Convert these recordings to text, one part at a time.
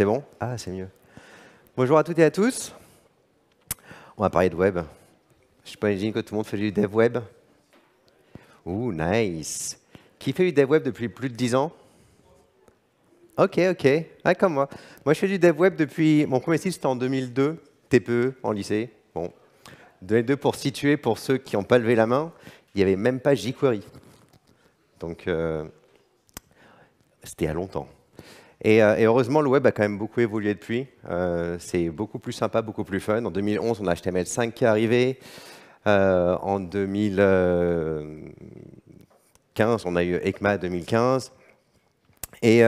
C'est bon Ah, c'est mieux. Bonjour à toutes et à tous. On va parler de web. Je imaginer que tout le monde fait du dev web. Ouh, nice. Qui fait du dev web depuis plus de 10 ans Ok, ok. comme moi. Moi, je fais du dev web depuis. Mon premier site, c'était en 2002, TPE, en lycée. Bon. 2002, pour situer, pour ceux qui n'ont pas levé la main, il n'y avait même pas jQuery. Donc, euh, c'était à longtemps. Euh, et, heureusement, le web a quand même beaucoup évolué depuis. Euh, c'est beaucoup plus sympa, beaucoup plus fun. En 2011, on a HTML5 qui est arrivé. Euh, en 2015, on a eu ECMA 2015. Et,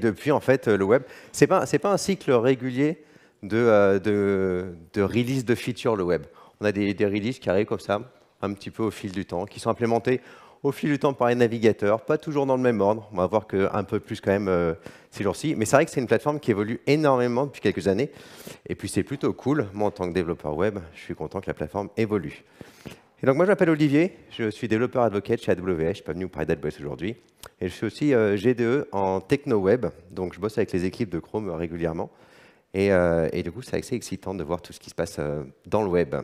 depuis, en fait, le web, ce n'est pas, pas, un cycle régulier de, de, release de features, le web. On a des, des releases qui arrivent comme ça, un petit peu au fil du temps, qui sont implémentées au fil du temps par les navigateurs, pas toujours dans le même ordre. On va voir qu'un peu plus quand même euh, ces jours-ci. Mais c'est vrai que c'est une plateforme qui évolue énormément depuis quelques années. Et puis c'est plutôt cool. Moi, en tant que développeur web, je suis content que la plateforme évolue. Et donc moi, je m'appelle Olivier. Je suis développeur advocate chez AWS. Je ne suis pas venu vous parler d'AWS aujourd'hui. Et je suis aussi euh, GDE en techno-web. Donc je bosse avec les équipes de Chrome régulièrement. Et, euh, et du coup, c'est assez excitant de voir tout ce qui se passe dans le web.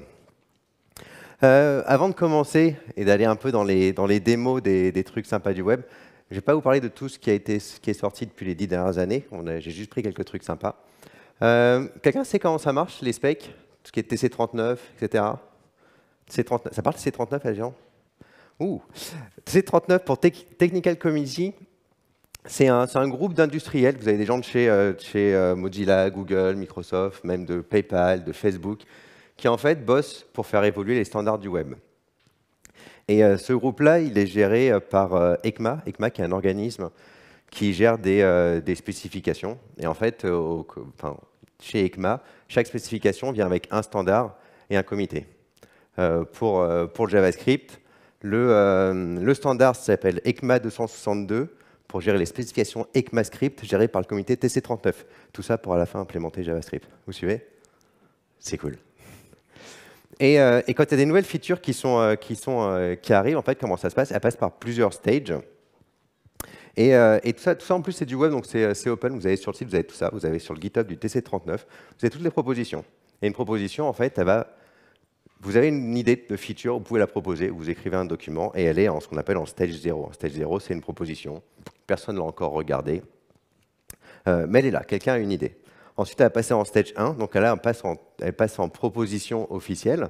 Euh, avant de commencer et d'aller un peu dans les, dans les démos des, des trucs sympas du web, je ne vais pas vous parler de tout ce qui, a été, ce qui est sorti depuis les dix dernières années. J'ai juste pris quelques trucs sympas. Euh, quelqu'un sait comment ça marche, les specs ce qui est TC39, etc. ça parle de TC39, Agent Ouh TC39 pour Technical Community, c'est un, un, groupe d'industriels. Vous avez des gens de chez, euh, chez Mozilla, Google, Microsoft, même de PayPal, de Facebook, qui en fait bosse pour faire évoluer les standards du web. Et euh, ce groupe-là, il est géré euh, par euh, ECMA, ECMA qui est un organisme qui gère des, spécifications. Et en fait, chez ECMA, chaque spécification vient avec un standard et un comité. pour, pour JavaScript, le, le standard s'appelle ECMA 262 pour gérer les spécifications ECMAScript gérées par le comité TC39. Tout ça pour à la fin implémenter JavaScript. Vous suivez C'est cool. Euh, et, quand il y a des nouvelles features qui, sont, euh, qui, sont, euh, qui arrivent, en fait, comment ça se passe Elles passent par plusieurs stages. Et, tout, ça, tout, en plus, c'est du web, donc c'est open. Vous avez sur le site, vous avez tout ça. Vous avez sur le GitHub du TC39. Vous avez toutes les propositions. Et une proposition, en fait, elle va... Vous avez une idée de feature, vous pouvez la proposer, vous écrivez un document et elle est en ce qu'on appelle en stage 0. En stage 0, c'est une proposition. Personne ne l'a encore regardée. mais elle est là, quelqu'un a une idée. Ensuite, elle va passer en stage 1. Donc là, elle passe en, en proposition officielle.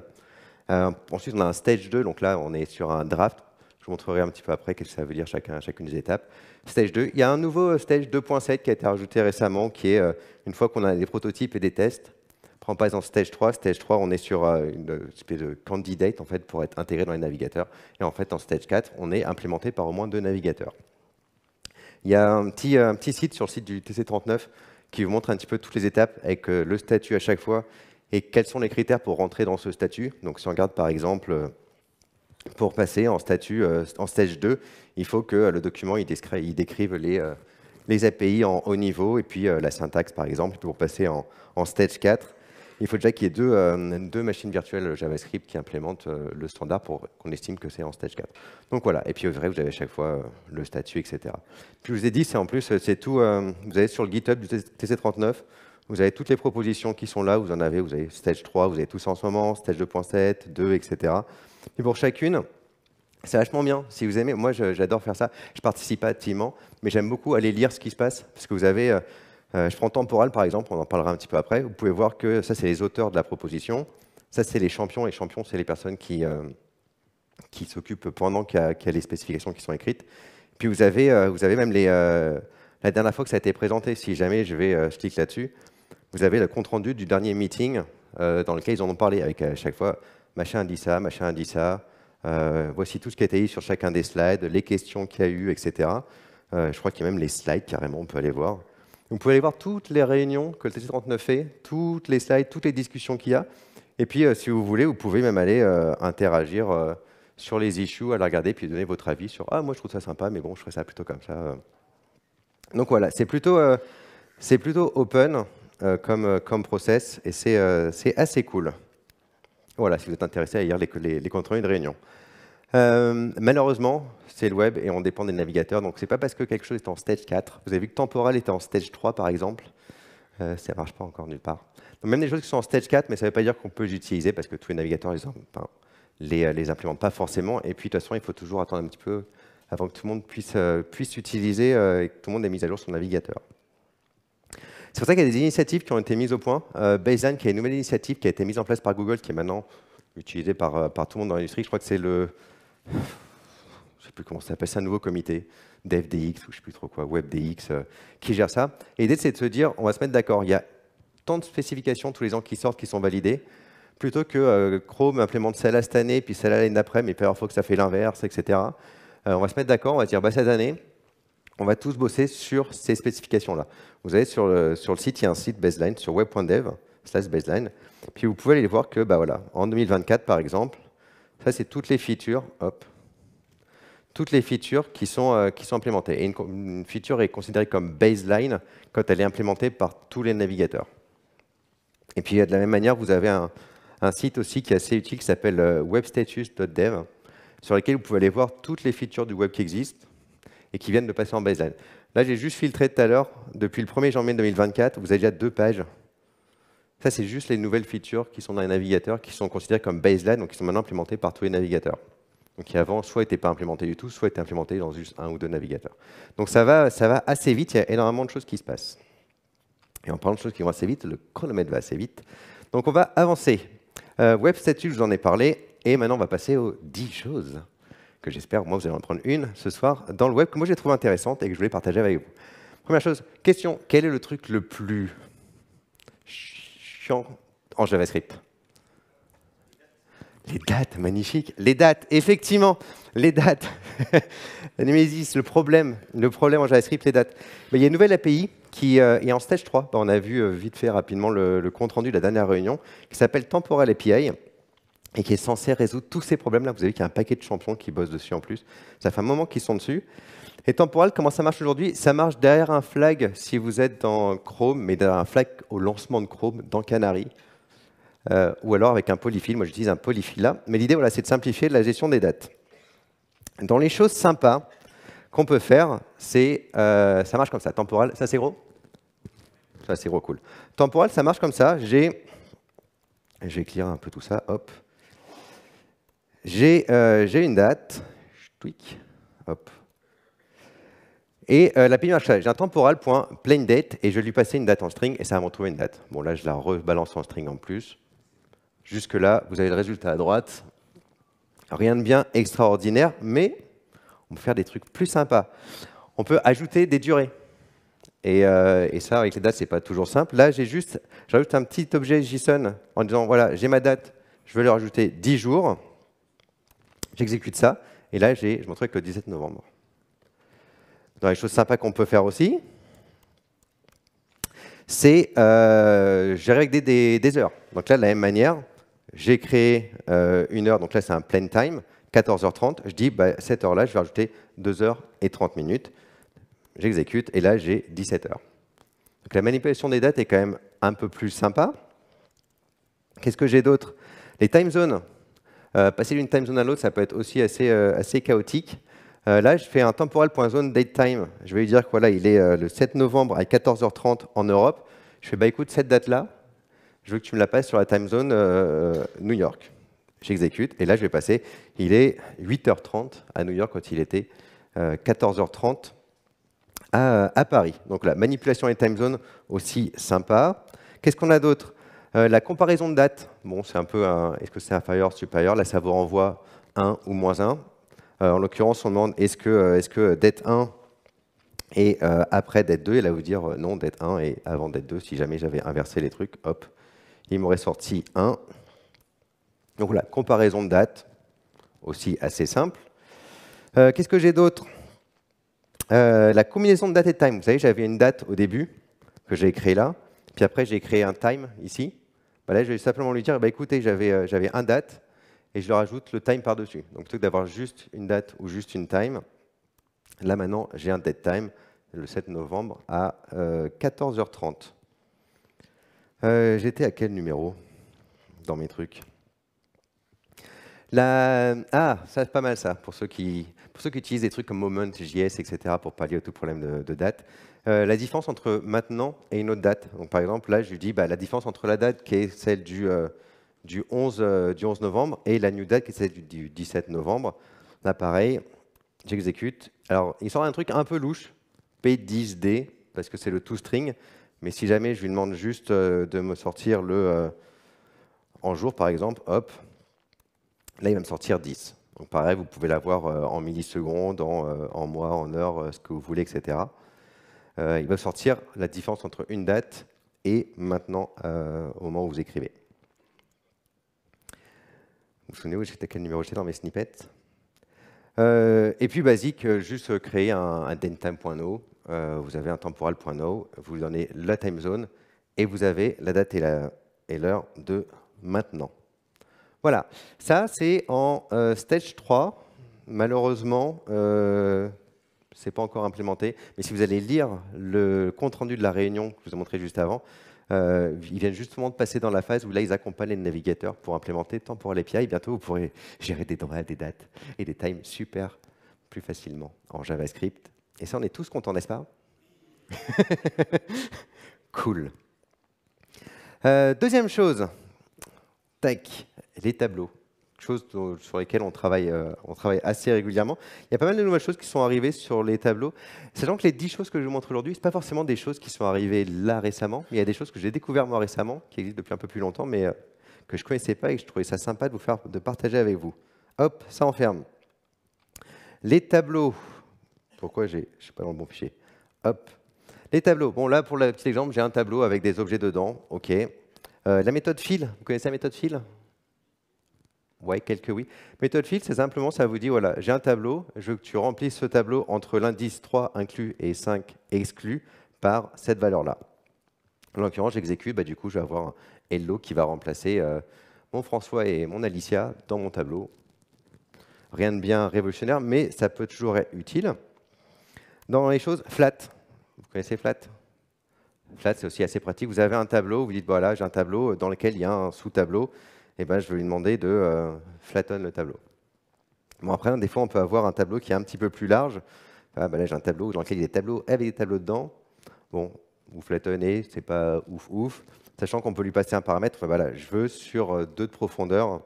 Euh, ensuite, on a un stage 2. Donc là, on est sur un draft. Je vous montrerai un petit peu après ce que ça veut dire chacun, chacune des étapes. Stage 2. Il y a un nouveau euh, stage 2.7 qui a été rajouté récemment, qui est euh, une fois qu'on a des prototypes et des tests, on passe en stage 3. Stage 3, on est sur une espèce de candidate en fait, pour être intégré dans les navigateurs. Et en fait, en stage 4, on est implémenté par au moins deux navigateurs. Il y a un petit site sur le site du TC39 qui vous montre un petit peu toutes les étapes avec euh, le statut à chaque fois et quels sont les critères pour rentrer dans ce statut. Donc si on regarde par exemple, euh, pour passer en statut, euh, en stage 2, il faut que le document il décrive, il les, les, API en haut niveau et puis la syntaxe par exemple. Pour passer en, en stage 4, il faut déjà qu'il y ait deux, euh, deux, machines virtuelles JavaScript qui implémentent euh, le standard pour qu'on estime que c'est en stage 4. Donc voilà, et puis au vrai, vous avez à chaque fois euh, le statut, etc. Puis je vous ai dit, c'est en plus, c'est tout, vous avez sur le GitHub du TC39, vous avez toutes les propositions qui sont là, vous en avez, vous avez stage 3, vous avez tous en ce moment, stage 2.7, 2, etc. Et pour chacune, c'est vachement bien. Si vous aimez, moi j'adore faire ça. Je participe activement, mais j'aime beaucoup aller lire ce qui se passe, parce que vous avez euh, je prends temporal par exemple, on en parlera un petit peu après. Vous pouvez voir que ça, c'est les auteurs de la proposition. Ça, c'est les champions. Les champions, c'est les personnes qui, euh, s'occupent pendant qu'il y, a les spécifications qui sont écrites. Puis vous avez, euh, vous avez même les. la dernière fois que ça a été présenté, si jamais je vais, cliquer clique là-dessus, vous avez le compte rendu du dernier meeting dans lequel ils en ont parlé avec à chaque fois machin dit ça, machin dit ça. voici tout ce qui a été dit sur chacun des slides, les questions qu'il y a eu, etc. je crois qu'il y a même les slides carrément, on peut aller voir vous pouvez aller voir toutes les réunions que le TC39 fait, toutes les slides, toutes les discussions qu'il y a. Et puis, euh, si vous voulez, vous pouvez même aller euh, interagir euh, sur les issues, aller regarder, puis donner votre avis sur « Ah, moi, je trouve ça sympa, mais bon, je ferais ça plutôt comme ça. Donc voilà, c'est plutôt, plutôt open comme, comme process, et c'est assez cool. Voilà, si vous êtes intéressé à lire les, les, de réunion. Euh, malheureusement, c'est le web et on dépend des navigateurs. Donc, ce n'est pas parce que quelque chose est en stage 4. Vous avez vu que Temporal était en stage 3, par exemple. Euh, ça marche pas encore nulle part. même des choses qui sont en stage 4, mais ça ne veut pas dire qu'on peut les utiliser parce que tous les navigateurs les, euh, les, implémentent pas forcément. Et puis, de toute façon, il faut toujours attendre un petit peu avant que tout le monde puisse, utiliser et que tout le monde ait mis à jour son navigateur. C'est pour ça qu'il y a des initiatives qui ont été mises au point. Baseline, qui est une nouvelle initiative qui a été mise en place par Google, qui est maintenant utilisée par, par tout le monde dans l'industrie. Je crois que c'est le, je sais plus comment ça s'appelle, c'est un nouveau comité, DevDX ou je ne sais plus trop quoi, WebDX, euh, qui gère ça. Et l'idée, c'est de se dire, on va se mettre d'accord, il y a tant de spécifications tous les ans qui sortent, qui sont validées, plutôt que euh, Chrome implémente celle-là cette année, puis celle-là l'année d'après, mais il faut que ça fait l'inverse, etc. Euh, on va se mettre d'accord, on va dire, bah, cette année, on va tous bosser sur ces spécifications-là. Vous allez sur le, sur le site, il y a un site baseline, sur web.dev, slash baseline, puis vous pouvez aller voir que, bah voilà, en 2024, par exemple, ça, c'est toutes les features, hop, toutes les features qui sont, euh, qui sont implémentées. Et une, feature est considérée comme baseline quand elle est implémentée par tous les navigateurs. Et puis, de la même manière, vous avez un, un site aussi qui est assez utile qui s'appelle euh, webstatus.dev sur lequel vous pouvez aller voir toutes les features du web qui existent et qui viennent de passer en baseline. Là, j'ai juste filtré tout à l'heure, depuis le 1er janvier 2024, vous avez déjà deux pages ça, c'est juste les nouvelles features qui sont dans les navigateurs, qui sont considérées comme baseline, donc qui sont maintenant implémentées par tous les navigateurs. Donc qui avant, soit n'étaient pas implémentées du tout, soit étaient implémentées dans juste un ou deux navigateurs. Donc ça va, assez vite, il y a énormément de choses qui se passent. Et en parlant de choses qui vont assez vite, le chronomètre va assez vite. Donc on va avancer. Euh, web statut, je vous en ai parlé, et maintenant on va passer aux 10 choses que j'espère, moi, vous allez en prendre une ce soir dans le web que moi j'ai trouvé intéressante et que je voulais partager avec vous. Première chose, question, quel est le truc le plus en JavaScript. Les dates, magnifique. Les dates, effectivement, les dates. Nemesis, le problème, le problème en JavaScript, les dates. Mais il y a une nouvelle API qui euh, est en stage 3. Bah, on a vu euh, vite fait rapidement le compte rendu de la dernière réunion, qui s'appelle Temporal API et qui est censé résoudre tous ces problèmes-là. Vous avez vu qu'il y a un paquet de champions qui bossent dessus en plus. Ça fait un moment qu'ils sont dessus. Et temporal, comment ça marche aujourd'hui Ça marche derrière un flag si vous êtes dans Chrome, mais derrière un flag au lancement de Chrome dans Canary. Euh, ou alors avec un polyfill. Moi, j'utilise un polyfill là. Mais l'idée, voilà, c'est de simplifier la gestion des dates. Dans les choses sympas qu'on peut faire, c'est euh, ça marche comme ça. Temporal, ça c'est gros Ça c'est gros, cool. Temporal, ça marche comme ça. J'ai, je vais écrire un peu tout ça. Hop. Euh, j'ai une date. Tweak. Hop. Et euh, la pénurie j'ai un temporal point plain date et je vais lui passer une date en string et ça va me retrouver une date. Bon là je la rebalance en string en plus. Jusque là vous avez le résultat à droite. Rien de bien extraordinaire mais on peut faire des trucs plus sympas. On peut ajouter des durées. Et, euh, ça avec les dates c'est pas toujours simple. Là j'ai juste j'ajoute un petit objet JSON en disant voilà j'ai ma date je veux leur rajouter 10 jours j'exécute ça, et là, je me retrouve avec le 17 novembre. Dans les choses sympas qu'on peut faire aussi, c'est euh, gérer avec des, heures. Donc là, de la même manière, j'ai créé euh, une heure, donc là, c'est un plain time, 14h30. Je dis, bah, cette heure-là, je vais rajouter 2h30 minutes. J'exécute, et là, j'ai 17h. Donc la manipulation des dates est quand même un peu plus sympa. Qu'est-ce que j'ai d'autre Les time zones. Euh, passer d'une time zone à l'autre, ça peut être aussi assez, euh, assez chaotique. Euh, là, je fais un temporal.zone date time. Je vais lui dire qu'il il est le 7 novembre à 14h30 en Europe. Je fais, bah écoute, cette date-là, je veux que tu me la passes sur la time zone New York. J'exécute et là, je vais passer. Il est 8h30 à New York quand il était 14h30 à, à, Paris. Donc la manipulation des time zones aussi sympa. Qu'est-ce qu'on a d'autre euh, la comparaison de date, bon, c'est un peu est-ce que c'est inférieur, supérieur Là, ça vous renvoie 1 ou moins 1. Euh, en l'occurrence, on demande est-ce que, euh, est que date 1 est après date 2, et là vous dire non, date 1 est avant date 2, si jamais j'avais inversé les trucs, hop, il m'aurait sorti 1. Donc la comparaison de date, aussi assez simple. Qu'est-ce que j'ai d'autre La combinaison de date et time. Vous savez, j'avais une date au début que j'ai créée là, puis après j'ai créé un time ici. Bah là, je vais simplement lui dire, bah écoutez, euh, j'avais un date et je leur ajoute le time par-dessus. Donc plutôt que d'avoir juste une date ou juste une time, là maintenant, j'ai un dead time le 7 novembre à 14h30. Euh, euh, j'étais à quel numéro dans mes trucs ah, ça c'est pas mal ça, pour ceux, qui... pour ceux qui utilisent des trucs comme Moment, JS, etc., pour pallier au tout problème de, date. Euh, la différence entre maintenant et une autre date. Donc, par exemple, là, je lui dis bah, la différence entre la date qui est celle du, euh, du, 11, euh, du 11 novembre et la new date qui est celle du, 17 novembre. Là, pareil, j'exécute. Alors, il sort un truc un peu louche, P10D, parce que c'est le toString. Mais si jamais je lui demande juste de me sortir le en jour, par exemple, hop, Là, il va me sortir 10. Donc pareil, vous pouvez l'avoir euh, en millisecondes, en, euh, mois, en heures, euh, ce que vous voulez, etc. il va sortir la différence entre une date et maintenant, au moment où vous écrivez. Vous vous souvenez où j'étais, quel numéro j'étais dans mes snippets Et puis basique, juste créer un, un vous avez un temporal.no, vous donnez la time zone et vous avez la date et l'heure de maintenant. Voilà, ça c'est en euh, stage 3. Malheureusement, euh, ce n'est pas encore implémenté, mais si vous allez lire le compte-rendu de la réunion que je vous ai montré juste avant, euh, ils viennent justement de passer dans la phase où là, ils accompagnent les navigateurs pour implémenter Temporal API. Bientôt, vous pourrez gérer des droits, des dates et des times super plus facilement en JavaScript. Et ça, on est tous contents, n'est-ce pas Cool. deuxième chose, Tac, les tableaux, chose sur lesquelles on travaille, euh, on travaille assez régulièrement. Il y a pas mal de nouvelles choses qui sont arrivées sur les tableaux. Sachant que les 10 choses que je vous montre aujourd'hui, ce pas forcément des choses qui sont arrivées là récemment, mais il y a des choses que j'ai découvertes moi récemment, qui existent depuis un peu plus longtemps, mais euh, que je ne connaissais pas et que je trouvais ça sympa de vous faire, de partager avec vous. Hop, ça enferme. Les tableaux. Pourquoi je ne suis pas dans le bon fichier Hop. Les tableaux. Bon, là, pour le petit exemple, j'ai un tableau avec des objets dedans. OK. Euh, la méthode fill, vous connaissez la méthode fill Oui, quelques oui. Méthode fill, c'est simplement, ça vous dit, voilà, j'ai un tableau, je veux que tu remplisses ce tableau entre l'indice 3 inclus et 5 exclus par cette valeur-là. En l'occurrence, j'exécute, bah, du coup, je vais avoir un hello qui va remplacer euh, mon François et mon Alicia dans mon tableau. Rien de bien révolutionnaire, mais ça peut toujours être utile. Dans les choses flat, vous connaissez flat Flat, c'est aussi assez pratique. Vous avez un tableau, vous dites, voilà, j'ai un tableau euh, dans lequel il y a un sous-tableau, et eh ben, je vais lui demander de euh, flatten le tableau. Bon, après, des fois, on peut avoir un tableau qui est un petit peu plus large. Ah, ben là, j'ai un tableau dans lequel il y a des tableaux avec des tableaux dedans. Bon, vous flattenez, c'est pas ouf ouf. Sachant qu'on peut lui passer un paramètre, voilà, je veux sur deux de profondeur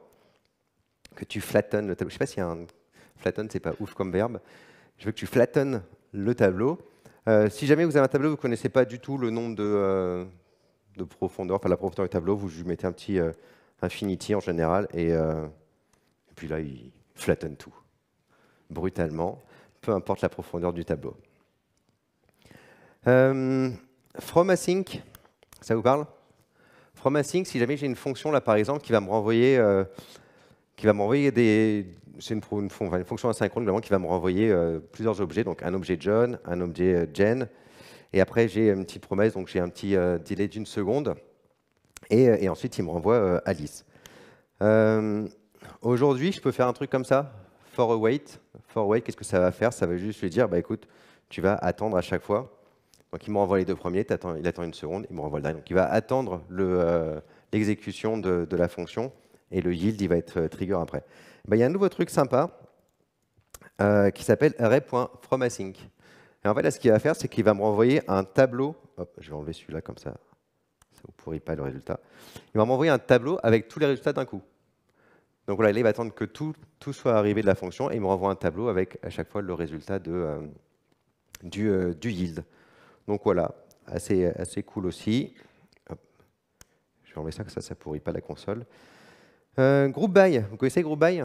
que tu flattenes le tableau. Je sais pas s'il y a un... Flatten, c'est pas ouf comme verbe. Je veux que tu flattenes le tableau. Euh, si jamais vous avez un tableau, vous ne connaissez pas du tout le nombre de, euh, profondeur, enfin la profondeur du tableau, vous lui mettez un petit euh, infinity en général, et, puis là, il flatten tout, brutalement, peu importe la profondeur du tableau. from async, ça vous parle From async, si jamais j'ai une fonction là par exemple qui va me renvoyer, qui va me renvoyer des, c'est une, fonction asynchrone qui va me renvoyer euh, plusieurs objets, donc un objet John, un objet euh, Jen, et après j'ai une petite promesse, donc j'ai un petit euh, délai d'une seconde, et, ensuite il me renvoie Alice. Aujourd'hui, je peux faire un truc comme ça, for await. For await, qu'est-ce que ça va faire Ça va juste lui dire, bah écoute, tu vas attendre à chaque fois. Donc il me renvoie les deux premiers, il attend une seconde, il me renvoie le dernier. Donc il va attendre l'exécution de la fonction et le yield, il va être euh, trigger après. Ben, il y a un nouveau truc sympa euh, qui s'appelle array.fromasync. Et en fait, là, ce qu'il va faire, c'est qu'il va me renvoyer un tableau. je vais enlever celui-là comme ça. Ça ne pourrit pas le résultat. Il va m'envoyer un tableau avec tous les résultats d'un coup. Donc voilà, là, il va attendre que tout, soit arrivé de la fonction et il me renvoie un tableau avec à chaque fois le résultat euh, du, yield. Donc voilà, assez, assez cool aussi. Je vais enlever ça, que ça ne pourrit pas la console. Euh, group by, vous connaissez group by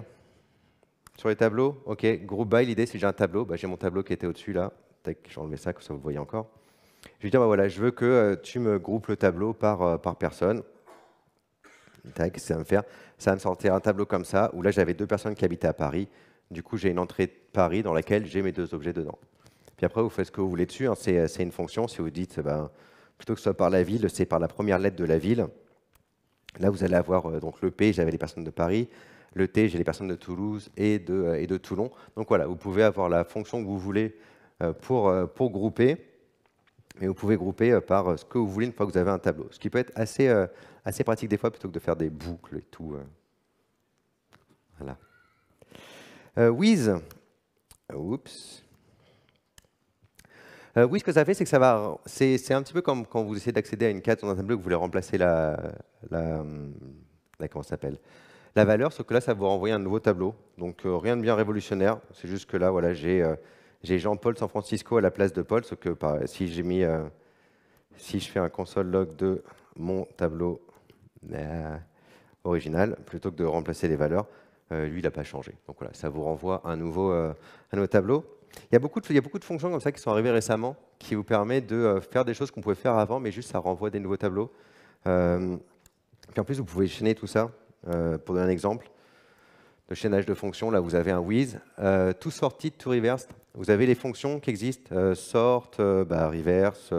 Sur les tableaux Ok, group by, l'idée c'est que j'ai un tableau, bah, j'ai mon tableau qui était au-dessus là, Tech, j'ai ça, comme ça vous voyez encore. Je vais dire, bah, voilà, je veux que euh, tu me groupes le tableau par, euh, par personne. Tac, ça va me faire, ça va me sortir un tableau comme ça, où là j'avais deux personnes qui habitaient à Paris, du coup j'ai une entrée de Paris dans laquelle j'ai mes deux objets dedans. Puis après, vous faites ce que vous voulez dessus, hein. c'est une fonction, si vous dites, bah, plutôt que ce soit par la ville, c'est par la première lettre de la ville, Là, vous allez avoir euh, donc le P, j'avais les personnes de Paris, le T, j'ai les personnes de Toulouse et de, euh, et de Toulon. Donc voilà, vous pouvez avoir la fonction que vous voulez euh, pour, pour grouper, et vous pouvez grouper par ce que vous voulez une fois que vous avez un tableau, ce qui peut être assez, pratique des fois plutôt que de faire des boucles et tout. Voilà. Euh, Wiz, oups, euh, oui, ce que ça fait, c'est que ça va. C'est un petit peu comme quand vous essayez d'accéder à une carte dans un tableau que vous voulez remplacer la. la, la comment s'appelle La valeur, sauf que là, ça vous renvoie un nouveau tableau. Donc euh, rien de bien révolutionnaire. C'est juste que là, voilà, euh, j'ai Jean-Paul San Francisco à la place de Paul. Sauf que si j'ai mis. si je fais un console log de mon tableau original, plutôt que de remplacer les valeurs, lui, il n'a pas changé. Donc voilà, ça vous renvoie un un nouveau tableau. Il y, a beaucoup de, il y a beaucoup de fonctions comme ça qui sont arrivées récemment, qui vous permettent de euh, faire des choses qu'on pouvait faire avant, mais juste ça renvoie des nouveaux tableaux. Euh, en plus, vous pouvez chaîner tout ça. Euh, pour donner un exemple de chaînage de fonctions, là vous avez un with, euh, tout sorti, tout reverse. Vous avez les fonctions qui existent, sort, bah, reverse,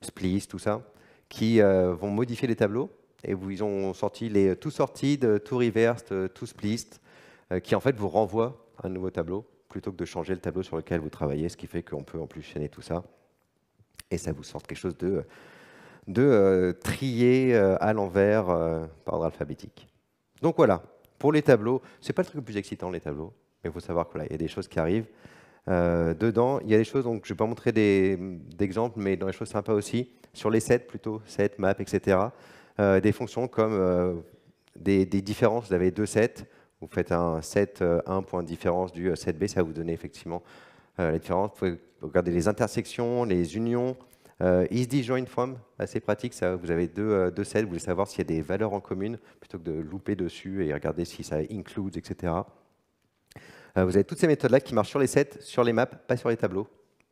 splice, tout ça, qui vont modifier les tableaux. Et vous, ils ont sorti les tout sorti, tout reverse, tout splice, qui en fait vous renvoient un nouveau tableau plutôt que de changer le tableau sur lequel vous travaillez, ce qui fait qu'on peut en plus chaîner tout ça. Et ça vous sort quelque chose de, euh, trié euh, à l'envers euh, par ordre alphabétique. Donc voilà, pour les tableaux, ce n'est pas le truc le plus excitant les tableaux, mais il faut savoir qu'il y a des choses qui arrivent. dedans, il y a des choses, donc je ne vais pas montrer d'exemples, mais dans les choses sympas aussi, sur les sets plutôt, sets, maps, etc., des fonctions comme des différences, vous avez deux sets, vous faites un 7, 1 euh, point différence du 7B, ça va vous donner effectivement euh, la différence. Vous pouvez regarder les intersections, les unions, Easy euh, is disjoint from, assez pratique, ça. vous avez deux, deux sets, vous voulez savoir s'il y a des valeurs en commune, plutôt que de louper dessus et regarder si ça includes, etc. vous avez toutes ces méthodes-là qui marchent sur les sets, sur les maps, pas sur les tableaux,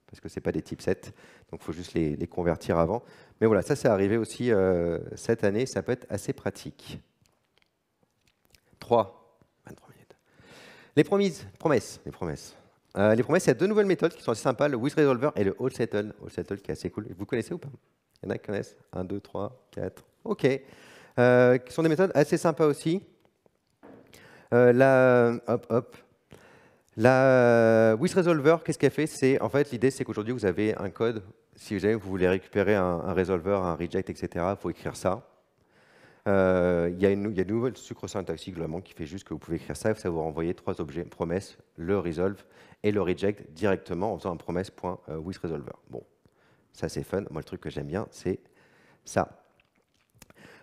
parce que ce n'est pas des types sets, donc il faut juste les, convertir avant. Mais voilà, ça c'est arrivé aussi cette année, ça peut être assez pratique. 3. Les promises, promesses, les promesses. Euh, les promesses, il y a deux nouvelles méthodes qui sont assez sympas, le With Resolver et le All Settle. Settle qui est assez cool. Vous connaissez ou pas Il y en a qui connaissent 1, 2, 3, 4. OK. Euh, qui sont des méthodes assez sympas aussi. Euh, la, hop, hop. La With Resolver, qu'est-ce qu'elle fait C'est en fait l'idée, c'est qu'aujourd'hui vous avez un code. Si vous, vous voulez récupérer un, un resolver, un reject, etc., il faut écrire ça. Euh, il, y a une, nouvelle sucre syntaxique globalement qui fait juste que vous pouvez écrire ça, et ça vous renvoyer trois objets, promesse, le resolve et le reject directement en faisant un promesse.withResolver. Euh, bon, ça c'est fun. Moi le truc que j'aime bien, c'est ça.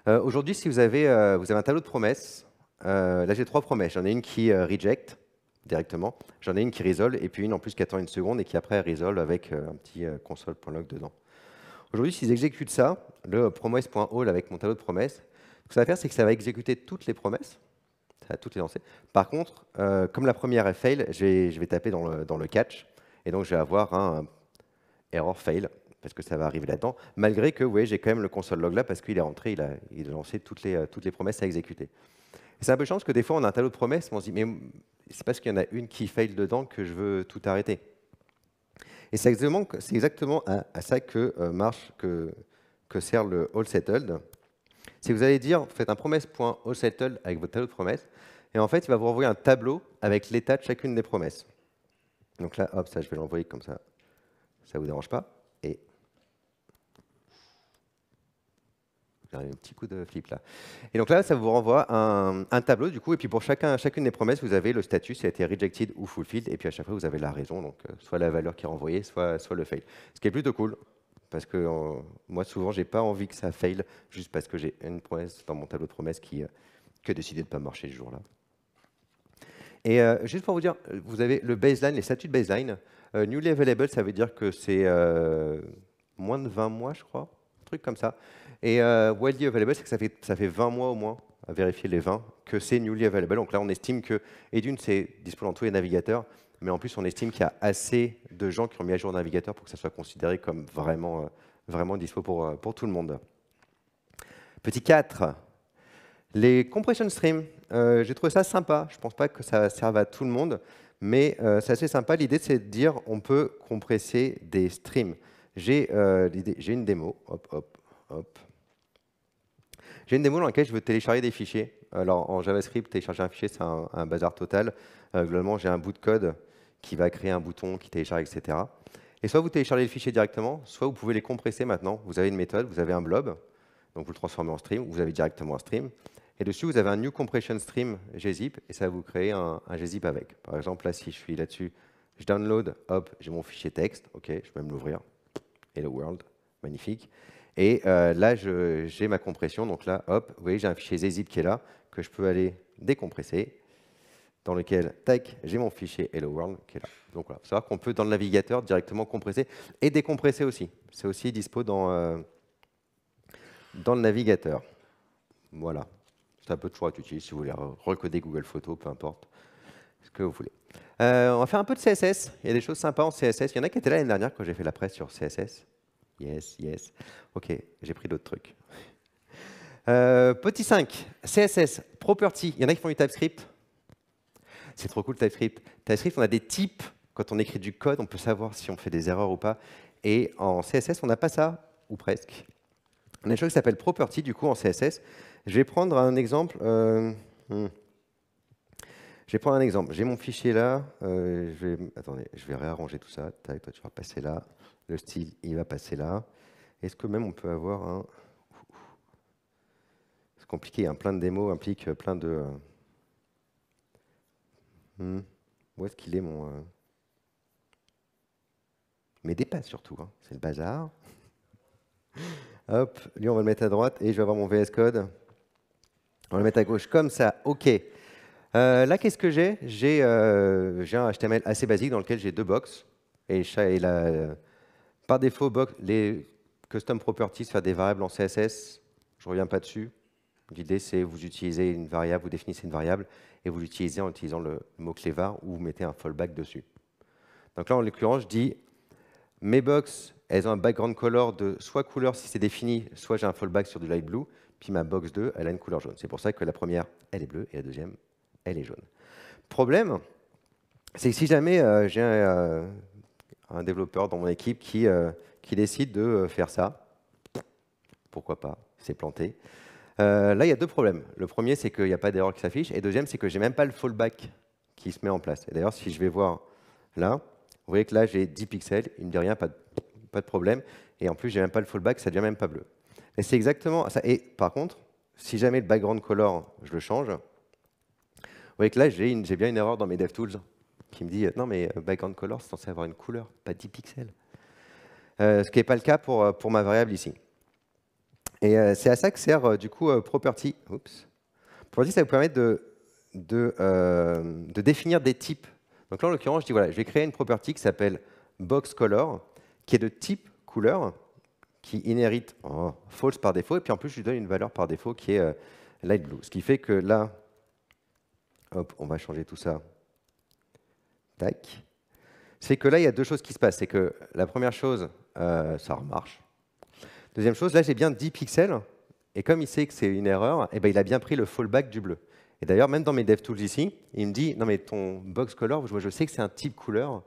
Euh, aujourd'hui, si vous avez, vous avez un tableau de promesses, là j'ai trois promesses. J'en ai une qui reject directement, j'en ai une qui resolve et puis une en plus qui attend une seconde et qui après résolve avec un petit console.log dedans. Aujourd'hui, s'ils exécutent ça, le promesse.all avec mon tableau de promesses, ce que ça va faire, c'est que ça va exécuter toutes les promesses, ça va toutes les lancer. Par contre, euh, comme la première est fail, je vais, taper dans le, catch, et donc je vais avoir un error fail, parce que ça va arriver là-dedans, malgré que oui, j'ai quand même le console log là, parce qu'il est rentré, il a, il a lancé toutes les, toutes les promesses à exécuter. C'est un peu chance que des fois, on a un tas de promesses, mais on se dit, mais c'est parce qu'il y en a une qui fail dedans que je veux tout arrêter. Et c'est exactement, à, ça que euh, marche, que, que sert le all settled c'est vous allez dire, faites un settle avec votre tableau de promesses, et en fait, il va vous renvoyer un tableau avec l'état de chacune des promesses. Donc là, hop, ça, je vais l'envoyer comme ça. Ça ne vous dérange pas. Et un petit coup de flip là. Et donc là, ça vous renvoie un, tableau du coup. Et puis pour chacun, chacune des promesses, vous avez le statut, si a été rejected ou fulfilled. Et puis à chaque fois, vous avez la raison, donc euh, soit la valeur qui est renvoyée, soit, soit le fail. Ce qui est plutôt cool. Parce que euh, moi, souvent, j'ai pas envie que ça faille juste parce que j'ai une promesse dans mon tableau de promesses euh, qui, a décidé de ne pas marcher ce jour-là. Et euh, juste pour vous dire, vous avez le baseline, les statuts de baseline. newly available, ça veut dire que c'est moins de 20 mois, je crois, un truc comme ça. Et widely available, c'est que ça fait, ça fait 20 mois au moins, à vérifier les 20, que c'est newly available. Donc là, on estime que, Edune, c'est disponible dans tous les navigateurs, mais en plus on estime qu'il y a assez de gens qui ont mis à jour le navigateur pour que ça soit considéré comme vraiment, euh, vraiment dispo pour, euh, pour tout le monde. Petit 4, les compression streams. Euh, j'ai trouvé ça sympa, je ne pense pas que ça serve à tout le monde, mais c'est assez sympa. L'idée c'est de dire on peut compresser des streams. J'ai une démo, hop, hop, hop, j'ai une démo dans laquelle je veux télécharger des fichiers. Alors en JavaScript, télécharger un fichier, c'est un, bazar total. Euh, globalement, j'ai un bout de code qui va créer un bouton, qui télécharge, etc. Et soit vous téléchargez le fichier directement, soit vous pouvez les compresser maintenant. Vous avez une méthode, vous avez un blob, donc vous le transformez en stream, vous avez directement un stream. Et dessus, vous avez un new compression stream gzip, et ça va vous créer un, un gzip avec. Par exemple, là, si je suis là-dessus, je download, hop, j'ai mon fichier texte, ok, je peux même l'ouvrir. Hello world, magnifique. Et euh, là, j'ai ma compression. Donc là, hop, vous voyez, j'ai un fichier zip qui est là, que je peux aller décompresser, dans lequel, tac, j'ai mon fichier Hello World qui est là. Donc voilà, savoir qu'on peut, dans le navigateur, directement compresser et décompresser aussi. C'est aussi dispo dans, euh, dans le navigateur. Voilà, c'est un peu de choix à si vous voulez recoder Google Photos, peu importe ce que vous voulez. Euh, on va faire un peu de CSS. Il y a des choses sympas en CSS. Il y en a qui étaient là l'année dernière quand j'ai fait la presse sur CSS. Yes, yes. Ok, j'ai pris d'autres trucs. Euh, petit 5, CSS, property. Il y en a qui font du TypeScript. C'est trop cool TypeScript. TypeScript, on a des types. Quand on écrit du code, on peut savoir si on fait des erreurs ou pas. Et en CSS, on n'a pas ça, ou presque. On a une chose qui s'appelle property, du coup, en CSS. Je vais prendre un exemple. Euh, hmm. Je vais prendre un exemple. J'ai mon fichier là. Euh, je vais... Attendez, je vais réarranger tout ça. Tac, toi, tu vas passer là le style, il va passer là. Est-ce que même on peut avoir un... C'est compliqué, hein. plein de démos implique plein de... Euh, hmm. Où est-ce qu'il est mon... Euh, Mais dépasse surtout, hein. c'est le bazar. Hop, lui on va le mettre à droite et je vais avoir mon VS Code. On va le mettre à gauche comme ça, ok. Euh, là, qu'est-ce que j'ai J'ai un HTML assez basique dans lequel j'ai deux boxes. Et, et par défaut, les custom properties, faire des variables en CSS, je ne reviens pas dessus. L'idée, c'est vous utilisez une variable, vous définissez une variable et vous l'utilisez en utilisant le mot-clé var ou vous mettez un fallback dessus. Donc là, en l'occurrence, je dis mes box, elles ont un background color de soit couleur si c'est défini, soit j'ai un fallback sur du light blue, puis ma box 2, elle a une couleur jaune. C'est pour ça que la première, elle est bleue et la deuxième, elle est jaune. Problème, c'est que si jamais euh, j'ai un... Euh, un développeur dans mon équipe qui, euh, qui décide de euh, faire ça. Pourquoi pas C'est planté. Euh, là, il y a deux problèmes. Le premier, c'est qu'il n'y a pas d'erreur qui s'affiche. Et deuxième, c'est que j'ai même pas le fallback qui se met en place. Et d'ailleurs, si je vais voir là, vous voyez que là, j'ai 10 pixels, il ne me dit rien, pas de, pas de problème. Et en plus, j'ai même pas le fallback, ça devient même pas bleu. Et c'est exactement ça. Et par contre, si jamais le background color, je le change, vous voyez que là, j'ai bien une erreur dans mes DevTools qui me dit euh, non mais euh, background color c'est censé avoir une couleur, pas 10 pixels. Euh, ce qui n'est pas le cas pour, pour ma variable ici. Et c'est à ça que sert du coup property. Oups. Property, ça vous permet de, de, définir des types. Donc là, en l'occurrence, je dis voilà, je vais créer une property qui s'appelle box color, qui est de type couleur, qui inhérite en oh, false par défaut, et puis en plus, je lui donne une valeur par défaut qui est light blue. Ce qui fait que là, hop, on va changer tout ça tac, c'est que là, il y a deux choses qui se passent. C'est que la première chose, euh, ça remarche. Deuxième chose, là, j'ai bien 10 pixels, et comme il sait que c'est une erreur, eh ben, il a bien pris le fallback du bleu. Et d'ailleurs, même dans mes DevTools ici, il me dit, non mais ton box color, je sais que c'est un type couleur,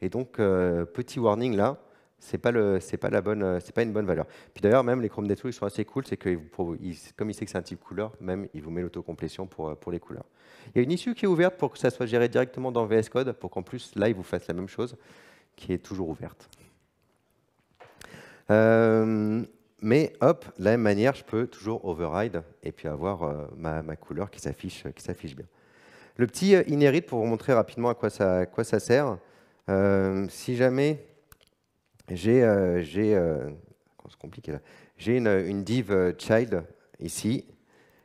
et donc, euh, petit warning là, c'est pas le, c'est pas la bonne, euh, c'est pas une bonne valeur. Puis d'ailleurs, même les Chrome Tools ils sont assez cool, c'est que comme il sait que c'est un type couleur, même il vous met l'autocomplétion pour euh, pour les couleurs. Il y a une issue qui est ouverte pour que ça soit géré directement dans VS Code, pour qu'en plus là, il vous fasse la même chose, qui est toujours ouverte. Euh, mais hop, de la même manière, je peux toujours override et puis avoir ma, ma, couleur qui s'affiche, qui s'affiche bien. Le petit inherit, pour vous montrer rapidement à quoi ça, à quoi ça sert, si jamais j'ai euh, euh, J'ai une, div euh, child ici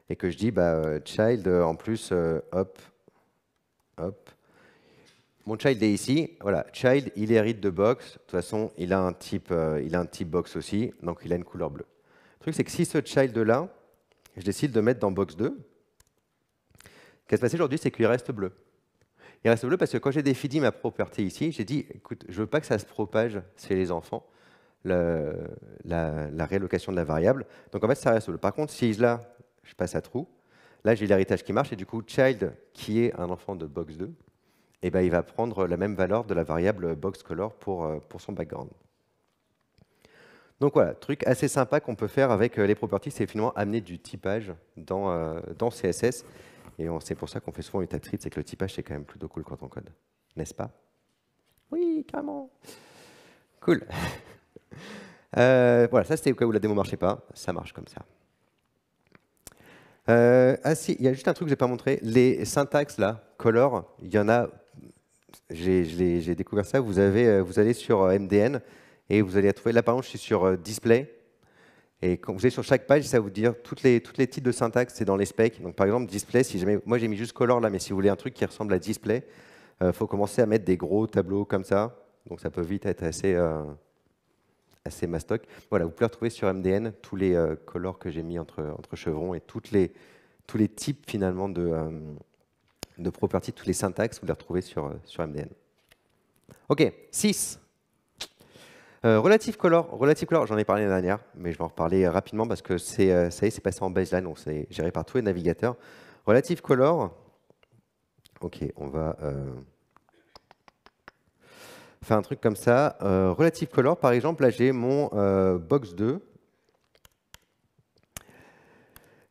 et que je dis bah, child en plus hop hop mon child est ici voilà child il hérite de box de toute façon il a un type il a un type box aussi donc il a une couleur bleue le truc c'est que si ce child là je décide de mettre dans box 2 », ce qui se passe aujourd'hui c'est qu'il reste bleu il reste bleu parce que quand j'ai défini ma propriété ici, j'ai dit, écoute, je ne veux pas que ça se propage chez les enfants, la, la, réallocation de la variable. Donc en fait, ça reste bleu. Par contre, si là, je passe à trou, là, j'ai l'héritage qui marche, et du coup, child, qui est un enfant de box 2, eh ben, il va prendre la même valeur de la variable BoxColor pour, euh, pour son background. Donc voilà, truc assez sympa qu'on peut faire avec euh, les properties, c'est finalement amener du typage dans, euh, dans CSS et c'est pour ça qu'on fait souvent une c'est que le typage, c'est quand même plutôt cool quand on code. N'est-ce pas Oui, carrément. Cool. Euh, voilà, ça c'était au cas où la démo marchait pas. Ça marche comme ça. Euh, ah si, il y a juste un truc que je n'ai pas montré. Les syntaxes, là, color, il y en a... J'ai découvert ça. Vous, avez, euh, vous allez sur MDN et vous allez trouver... Là, par exemple, je suis sur display et quand vous êtes sur chaque page, ça vous dire toutes les, toutes les types de syntaxe, c'est dans les specs. Donc par exemple, display, si moi j'ai mis juste color là, mais si vous voulez un truc qui ressemble à display, il euh, faut commencer à mettre des gros tableaux comme ça. Donc ça peut vite être assez, euh, assez mastoc. Voilà, vous pouvez retrouver sur MDN tous les euh, colors que j'ai mis entre, entre chevrons et toutes les, tous les types finalement de, de properties, tous les syntaxes, vous les retrouvez sur, sur MDN. Ok, 6. Euh, Relative Color, Relative Color, j'en ai parlé la dernière, mais je vais en reparler euh, rapidement parce que c'est, euh, ça y est, c'est passé en baseline, donc c'est géré par tous les navigateurs. Relative Color, ok, on va faire un truc comme ça. Relative Color, par exemple, là j'ai mon box 2.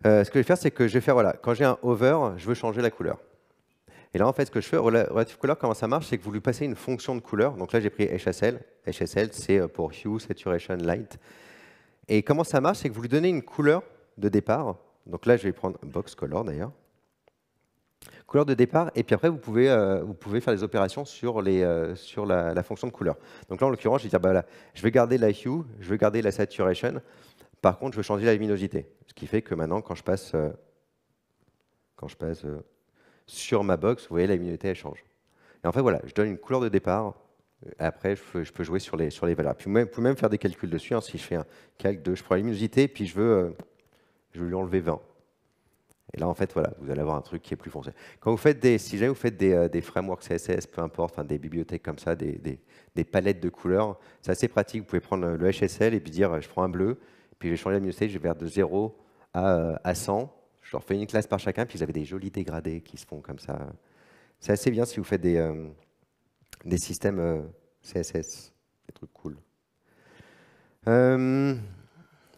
ce que je vais faire, c'est que je vais faire, voilà, quand j'ai un hover, je veux changer la couleur. Et là, en fait, ce que je fais, Relative Color, comment ça marche C'est que vous lui passez une fonction de couleur. Donc là, j'ai pris HSL. HSL, c'est euh, pour Hue, Saturation, Light. Et comment ça marche C'est que vous lui donnez une couleur de départ. Donc là, je vais prendre Box Color, d'ailleurs. Couleur de départ, et puis après, vous pouvez, euh, vous pouvez faire des opérations sur, les, euh, sur la, fonction de couleur. Donc là, en l'occurrence, je vais dire, bah je vais garder la Hue, je vais garder la Saturation. Par contre, je veux changer la luminosité. Ce qui fait que maintenant, quand je passe... quand je passe sur ma box, vous voyez, la luminosité, elle change. Et en fait, voilà, je donne une couleur de départ. Euh, après, je peux, jouer sur les, sur les valeurs. Puis vous pouvez même faire des calculs dessus. Hein, si je fais un calque, de, je prends la luminosité, puis je veux, euh, je veux lui enlever 20. Et là, en fait, voilà, vous allez avoir un truc qui est plus foncé. Quand vous faites des, si jamais vous faites des, euh, frameworks CSS, peu importe, des bibliothèques comme ça, des, des, palettes de couleurs, c'est assez pratique. Vous pouvez prendre le HSL et puis dire, je prends un bleu, puis je vais changer la luminosité, je vais vers de 0 à, à 100 je leur une classe par chacun, puis ils avaient des jolis dégradés qui se font comme ça. C'est assez bien si vous faites des, euh, des systèmes euh, CSS, des trucs cool. Euh,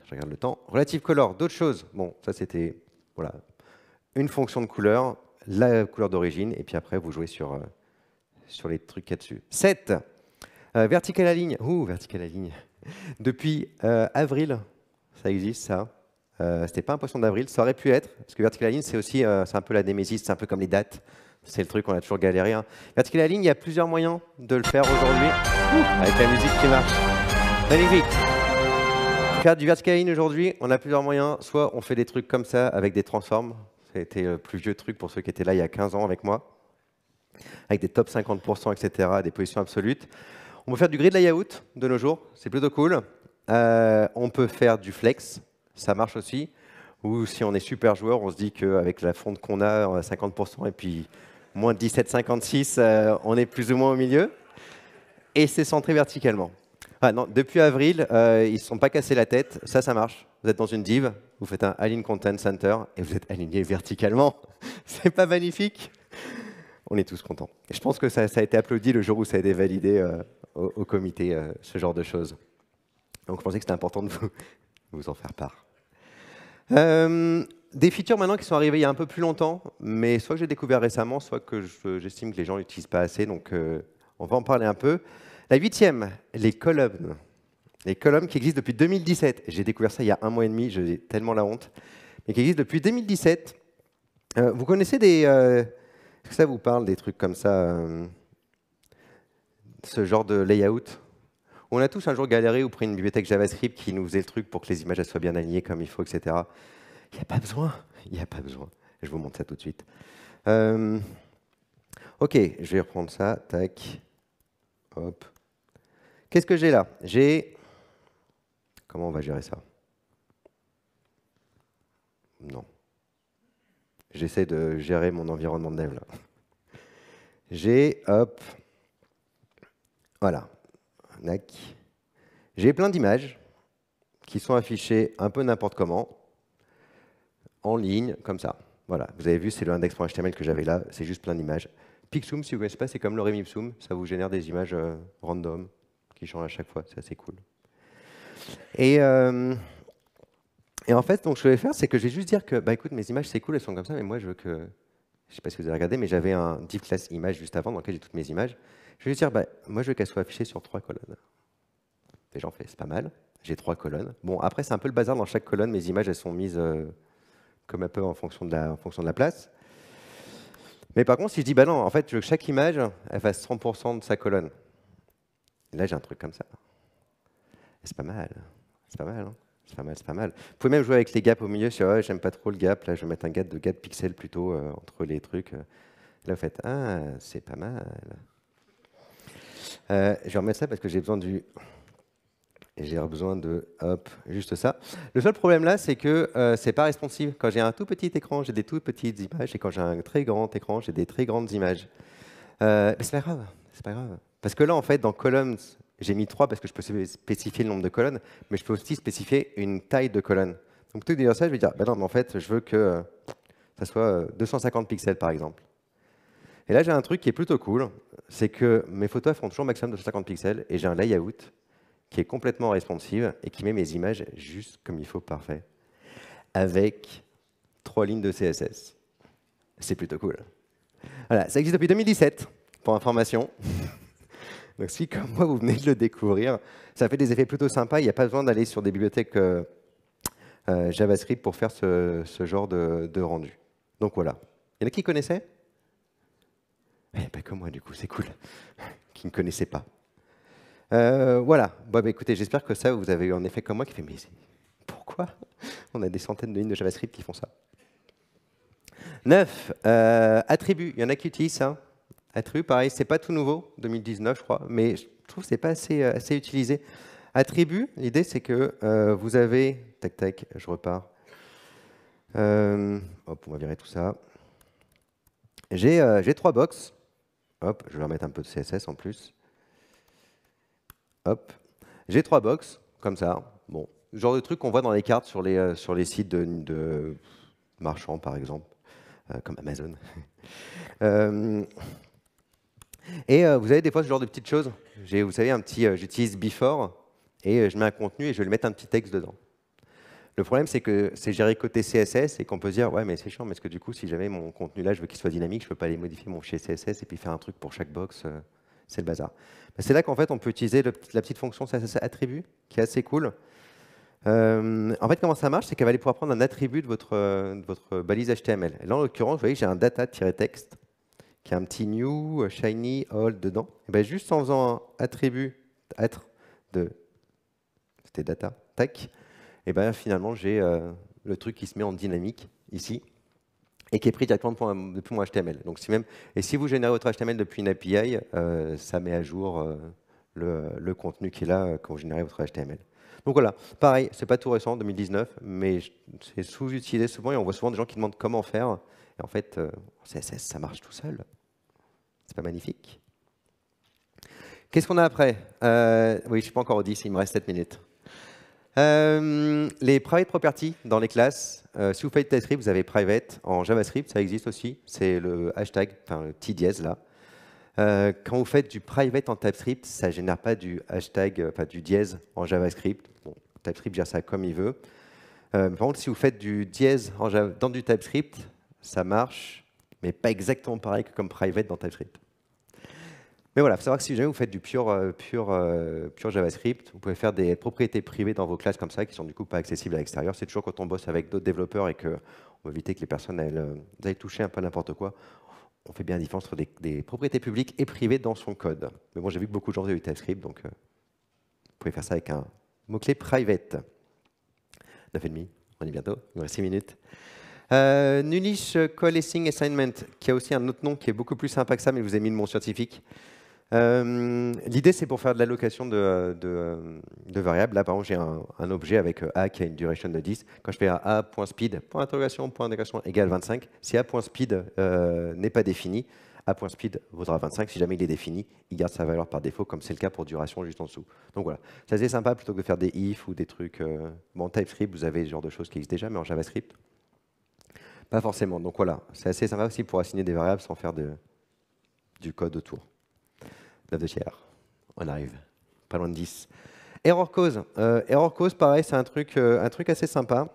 je regarde le temps. Relative color, d'autres choses. Bon, ça c'était voilà, une fonction de couleur, la couleur d'origine, et puis après vous jouez sur, sur les trucs qu'il y a dessus. 7. vertical aligne Ouh, vertical à ligne. Depuis avril, ça existe ça. Ce euh, c'était pas un poisson d'avril, ça aurait pu être, parce que Vertical Align, c'est aussi euh, c'est un peu la némésis, c'est un peu comme les dates. C'est le truc, on a toujours galéré. Hein. Vertical Align, il y a plusieurs moyens de le faire aujourd'hui, avec la musique qui marche. Magnifique Faire du Vertical Align aujourd'hui, on a plusieurs moyens. Soit on fait des trucs comme ça avec des transforms, c'était le plus vieux truc pour ceux qui étaient là il y a 15 ans avec moi, avec des top 50%, etc., des positions absolues. On peut faire du grid layout de nos jours, c'est plutôt cool. Euh, on peut faire du flex, ça marche aussi. Ou si on est super joueur, on se dit qu'avec la fonte qu'on a, on a 50%, et puis moins de 17,56, euh, on est plus ou moins au milieu. Et c'est centré verticalement. Ah, non, depuis avril, euh, ils ne se sont pas cassés la tête. Ça, ça marche. Vous êtes dans une div, vous faites un Align Content Center, et vous êtes aligné verticalement. c'est pas magnifique on est tous contents. Et je pense que ça, a été applaudi le jour où ça a été validé euh, au, comité, ce genre de choses. Donc je pensais que c'était important de vous, vous en faire part. Euh, des features maintenant qui sont arrivées il y a un peu plus longtemps, mais soit que j'ai découvert récemment, soit que j'estime que les gens n'utilisent pas assez, donc euh, on va en parler un peu. La huitième, les colonnes. Les colonnes qui existent depuis 2017. J'ai découvert ça il y a un mois et demi, j'ai tellement la honte. Mais qui existent depuis 2017. Euh, vous connaissez des... Est-ce que ça vous parle des trucs comme ça Ce genre de layout on a tous un jour galéré ou pris une bibliothèque JavaScript qui nous faisait le truc pour que les images soient bien alignées comme il faut, etc. Il n'y a pas besoin. Il n'y a pas besoin. Je vous montre ça tout de suite. Euh, OK, je vais reprendre ça. Tac. Hop. Qu'est-ce que j'ai là J'ai... Comment on va gérer ça Non. J'essaie de gérer mon environnement de dev J'ai, hop, voilà. J'ai plein d'images qui sont affichées un peu n'importe comment, en ligne, comme ça. Voilà, vous avez vu, c'est le index.html que j'avais là, c'est juste plein d'images. Pixum, si vous ne connaissez pas, c'est comme le Ipsum, ça vous génère des images euh, random qui changent à chaque fois, c'est assez cool. Euh, et, en fait, donc, ce que je vais faire, c'est que je vais juste dire que, bah écoute, mes images, c'est cool, elles sont comme ça, mais moi, je veux que, je ne sais pas si vous avez regardé, mais j'avais un div class image juste avant dans lequel j'ai toutes mes images. Je vais lui dire, bah, moi je veux qu'elle soit affichée sur trois colonnes. Et j'en fais, c'est pas mal, j'ai trois colonnes. Bon, après c'est un peu le bazar dans chaque colonne, mes images elles sont mises euh, comme un peu en fonction, de la, fonction de la place. Mais par contre, si je dis, bah non, en fait, je veux que chaque image, elle fasse 100% de sa colonne. Et là, j'ai un truc comme ça. C'est pas mal, c'est pas mal. Hein. c'est pas mal, c'est pas mal. Vous pouvez même jouer avec les gaps au milieu. Si ah, j'aime pas trop le gap, là je vais mettre un gap de gap pixels plutôt euh, entre les trucs. Là vous faites ah c'est pas mal. Euh, je vais remettre ça parce que j'ai besoin J'ai besoin de, hop, juste ça. Le seul problème là, c'est que euh, c'est pas responsive. Quand j'ai un tout petit écran, j'ai des tout petites images, et quand j'ai un très grand écran, j'ai des très grandes images. Euh, mais c'est pas grave, c'est pas grave. Parce que là, en fait, dans Columns, j'ai mis 3 parce que je peux spécifier le nombre de colonnes, mais je peux aussi spécifier une taille de colonne. Donc, tout dire ça, je vais dire, Ben non, en fait, je veux que euh, ça soit 250 euh, pixels, par exemple. Et là, j'ai un truc qui est plutôt cool, c'est que mes photos font toujours maximum de 50 pixels et j'ai un layout qui est complètement responsive et qui met mes images juste comme il faut, parfait, avec trois lignes de CSS. C'est plutôt cool. Voilà, ça existe depuis 2017, pour information. Donc si, comme moi, vous venez de le découvrir, ça fait des effets plutôt sympas. Il n'y a pas besoin d'aller sur des bibliothèques euh, euh, JavaScript pour faire ce, genre de, de rendu. Donc voilà. Il y en a qui connaissaient eh que moi, du coup, c'est cool, qui ne connaissait pas. Euh, voilà. Bon, bah, écoutez, j'espère que ça, vous avez eu un effet comme moi qui fait Mais pourquoi On a des centaines de lignes de JavaScript qui font ça. Neuf. Attribut. Euh, attributs. Il y en a qui utilisent ça. Attribut, pareil, c'est pas tout nouveau, 2019, je crois, mais je trouve que c'est pas assez, euh, assez utilisé. Attribut, l'idée, c'est que vous avez. Tac, tac, je repars. hop, on va virer tout ça. J'ai trois boxes Hop, je vais mettre un peu de CSS en plus. Hop. J'ai trois box, comme ça. Bon, genre de truc qu'on voit dans les cartes sur les, euh, sur les sites de, marchands, par exemple, euh, comme Amazon. Euh, et vous avez des fois ce genre de petites choses. Vous savez, un petit, j'utilise before et je mets un contenu et je vais lui mettre un petit texte dedans. Le problème, c'est que c'est géré côté CSS et qu'on peut se dire, ouais, mais c'est chiant, mais que du coup, si jamais mon contenu là, je veux qu'il soit dynamique, je peux pas aller modifier mon fichier CSS et puis faire un truc pour chaque box, euh, c'est le bazar. Bah, c'est là qu'en fait, on peut utiliser la petite fonction CSS attribut, qui est assez cool. Euh, en fait, comment ça marche C'est qu'elle va aller pouvoir prendre un attribut de votre, euh, balise HTML. là, en l'occurrence, vous voyez, j'ai un data data-text » qui a un petit new, shiny, old dedans. Et bien, juste en faisant un attribut, être de, c'était data, tac, et eh ben finalement j'ai euh, le truc qui se met en dynamique ici et qui est pris directement depuis mon, HTML. Donc si même, et si vous générez votre HTML depuis une API, euh, ça met à jour euh, le, contenu qui est là quand vous générez votre HTML. Donc voilà, pareil, c'est pas tout récent, 2019, mais c'est sous-utilisé souvent et on voit souvent des gens qui demandent comment faire. Et en fait, CSS, ça marche tout seul. C'est pas magnifique. Qu'est-ce qu'on a après Oui, je ne suis pas encore au 10, il me reste 7 minutes. Euh, les private properties dans les classes, euh, si vous faites TypeScript, vous avez private. En JavaScript, ça existe aussi. C'est le hashtag, enfin le petit dièse là. Euh, quand vous faites du private en TypeScript, ça ne génère pas du hashtag, enfin du dièse en JavaScript. TypeScript gère ça comme il veut. par contre, si vous faites du dièse en, dans du TypeScript, ça marche, mais pas exactement pareil que comme private dans TypeScript. Mais voilà, il faut savoir que si jamais vous faites du pur euh, euh, JavaScript, vous pouvez faire des propriétés privées dans vos classes comme ça, qui sont du coup pas accessibles à l'extérieur. C'est toujours quand on bosse avec d'autres développeurs et qu'on veut éviter que les personnes aillent euh, toucher un peu n'importe quoi, on fait bien la différence entre des, propriétés publiques et privées dans son code. Mais bon, j'ai vu que beaucoup de gens ont du TypeScript, donc vous pouvez faire ça avec un mot-clé private. demi, on est bientôt, il reste 6 minutes. Euh, Nullish Coalescing Assignment, qui a aussi un autre nom qui est beaucoup plus sympa que ça, mais je vous ai mis le mot scientifique. Euh, l'idée, c'est pour faire de l'allocation de, variables. Là, par exemple, j'ai un, objet avec euh, A qui a une duration de 10. Quand je fais un A.speed, point interrogation, point égale 25, si A.speed euh, n'est pas défini, A.speed vaudra 25. Si jamais il est défini, il garde sa valeur par défaut, comme c'est le cas pour duration juste en dessous. Donc voilà, c'est assez sympa plutôt que de faire des if ou des trucs. Bon, en TypeScript, vous avez ce genre de choses qui existent déjà, mais en JavaScript, pas forcément. Donc voilà, c'est assez sympa aussi pour assigner des variables sans faire du code autour. 9 de tiers. On arrive, pas loin de 10. Error cause. Euh, error cause, pareil, c'est un truc, euh, un truc assez sympa.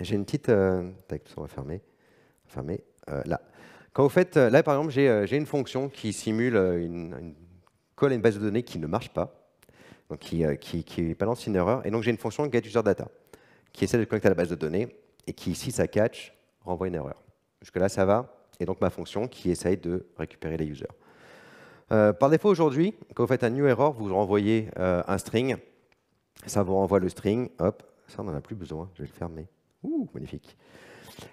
J'ai une petite. Euh, on va fermer. Fermer. là. Quand vous faites. Là, par exemple, j'ai une fonction qui simule une, colle à une base de données qui ne marche pas, donc qui, qui, qui balance une erreur. Et donc, j'ai une fonction getUserData qui essaie de connecter à la base de données et qui, si ça catch, renvoie une erreur. Jusque-là, ça va. Et donc, ma fonction qui essaye de récupérer les users. Euh, par défaut, aujourd'hui, quand vous faites un new error, vous renvoyez euh, un string. Ça vous renvoie le string. Hop, ça, on n'en a plus besoin. Je vais le fermer. Ouh, magnifique.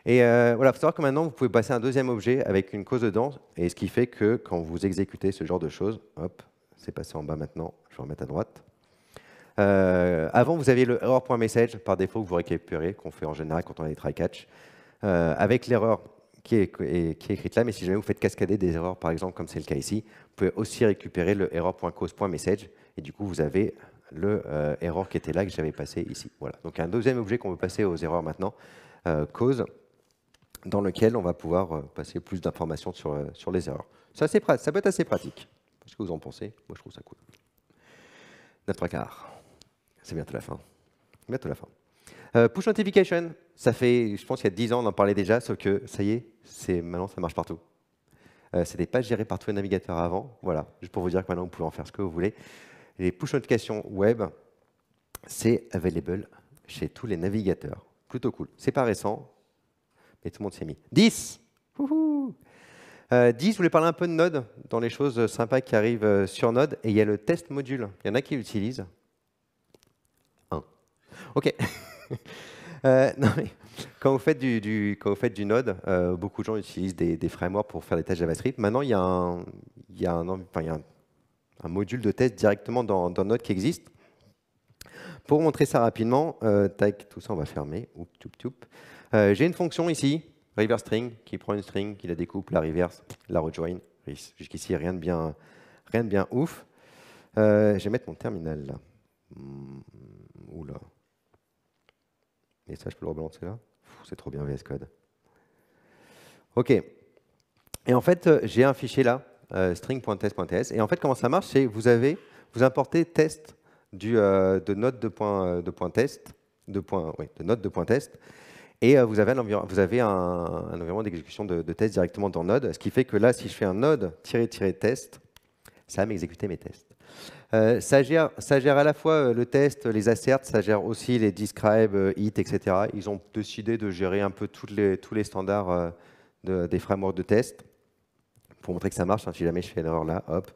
Et euh, voilà, il faut savoir que maintenant, vous pouvez passer un deuxième objet avec une cause dedans. Et ce qui fait que quand vous exécutez ce genre de choses, hop, c'est passé en bas maintenant. Je vais remettre à droite. avant, vous aviez le error.message par défaut que vous récupérez, qu'on fait en général quand on a des try-catch. avec l'erreur qui est, écrite là, mais si jamais vous faites cascader des erreurs, par exemple, comme c'est le cas ici, vous pouvez aussi récupérer le error.cause.message, et du coup, vous avez le euh, qui était là, que j'avais passé ici. Voilà. Donc, un deuxième objet qu'on veut passer aux erreurs maintenant, euh, cause, dans lequel on va pouvoir euh, passer plus d'informations sur, sur les erreurs. Ça, ça peut être assez pratique. Qu'est-ce que vous en pensez Moi, je trouve ça cool. 9 trois C'est bientôt la fin. Bientôt la fin. push notification, ça fait, je pense, il y a 10 ans, on en parlait déjà, sauf que ça y est, c'est maintenant ça marche partout. Euh, ce n'était pas géré par tous les navigateurs avant. Voilà, juste pour vous dire que maintenant vous pouvez en faire ce que vous voulez. Les push notifications web, c'est available chez tous les navigateurs. Plutôt cool. C'est pas récent, mais tout le monde s'est mis. 10 Wouhou 10, euh, je voulais parler un peu de Node, dans les choses sympas qui arrivent euh, sur Node. Et il y a le test module. Il y en a qui l'utilisent. 1 OK. Euh, non, mais quand vous faites du, quand du Node, euh, beaucoup de gens utilisent des, frameworks pour faire des tests JavaScript. Maintenant, il y a un, il y a un, il y a un, module de test directement dans, Node qui existe. Pour montrer ça rapidement, euh, tout ça on va fermer. Euh, j'ai une fonction ici, reverse string, qui prend une string, qui la découpe, la reverse, la rejoin. Jusqu'ici, rien de bien, rien de bien ouf. je vais mettre mon terminal là. Hmm, oula. Et ça, je peux le rebalancer là C'est trop bien VS Code. OK. Et en fait, euh, j'ai un fichier là, euh, string.test.ts. Et en fait, comment ça marche C'est vous avez, vous importez test du, euh, de note de point, de point test, de point, de de point test. Et vous avez un, environnement d'exécution de, de, test directement dans Node, ce qui fait que là, si je fais un node-test, ça va m'exécuter mes tests. Euh, ça, gère, à la fois euh, le test, les asserts, ça gère aussi les describe, euh, hit, etc. Ils ont décidé de gérer un peu les, tous les standards des frameworks de test pour montrer que ça marche. Hein. si jamais je fais une erreur là, hop,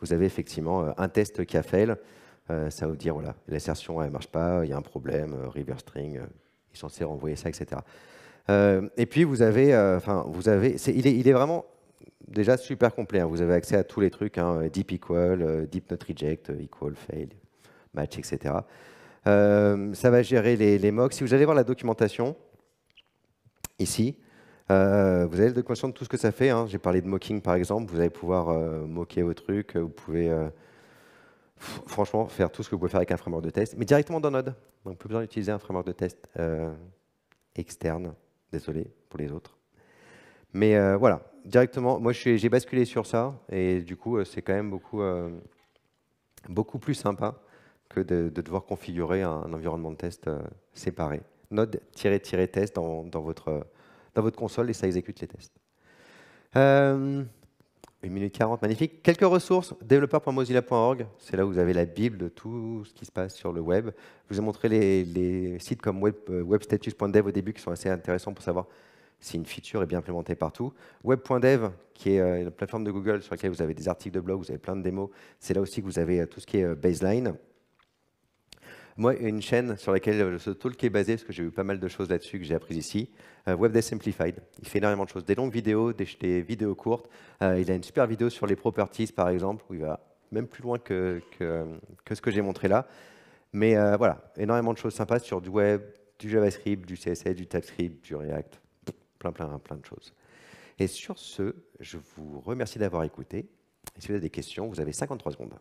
vous avez effectivement un test qui a fail. ça va vous dire, voilà, l'assertion, elle ne marche pas, il y a un problème, river string, il est censé renvoyer ça, etc. et puis vous avez, enfin vous avez, il, est, vraiment déjà super complet. Hein. Vous avez accès à tous les trucs, hein. deep equal, euh, deep not reject, euh, equal, fail, match, etc. Euh, ça va gérer les, mocks. Si vous allez voir la documentation, ici, vous avez la documentation de tout ce que ça fait. Hein. J'ai parlé de mocking, par exemple. Vous allez pouvoir moquer vos trucs. Vous pouvez, franchement, faire tout ce que vous pouvez faire avec un framework de test, mais directement dans Node. Donc, plus besoin d'utiliser un framework de test externe. Désolé pour les autres. Mais voilà, directement, moi j'ai basculé sur ça, et du coup euh, c'est quand même beaucoup, euh, beaucoup plus sympa que de, devoir configurer un, environnement de test euh, séparé. Node-test dans, dans, votre, dans votre console et ça exécute les tests. Une minute quarante, magnifique. Quelques ressources, developer.mozilla.org, c'est là où vous avez la bible de tout ce qui se passe sur le web. Je vous ai montré les, sites comme web, webstatus.dev au début qui sont assez intéressants pour savoir c'est une feature est bien implémentée partout. Web.dev, qui est une euh, plateforme de Google sur laquelle vous avez des articles de blog, vous avez plein de démos, c'est là aussi que vous avez euh, tout ce qui est euh, baseline. Moi, une chaîne sur laquelle ce talk est basé, parce que j'ai eu pas mal de choses là-dessus que j'ai apprises ici, WebDev Simplified. Il fait énormément de choses, des longues vidéos, des, vidéos courtes. il a une super vidéo sur les properties, par exemple, où il va même plus loin que, que, ce que j'ai montré là. Mais voilà, énormément de choses sympas sur du web, du JavaScript, du CSS, du TypeScript, du React, plein, plein, plein de choses. Et sur ce, je vous remercie d'avoir écouté. si vous avez des questions, vous avez 53 secondes.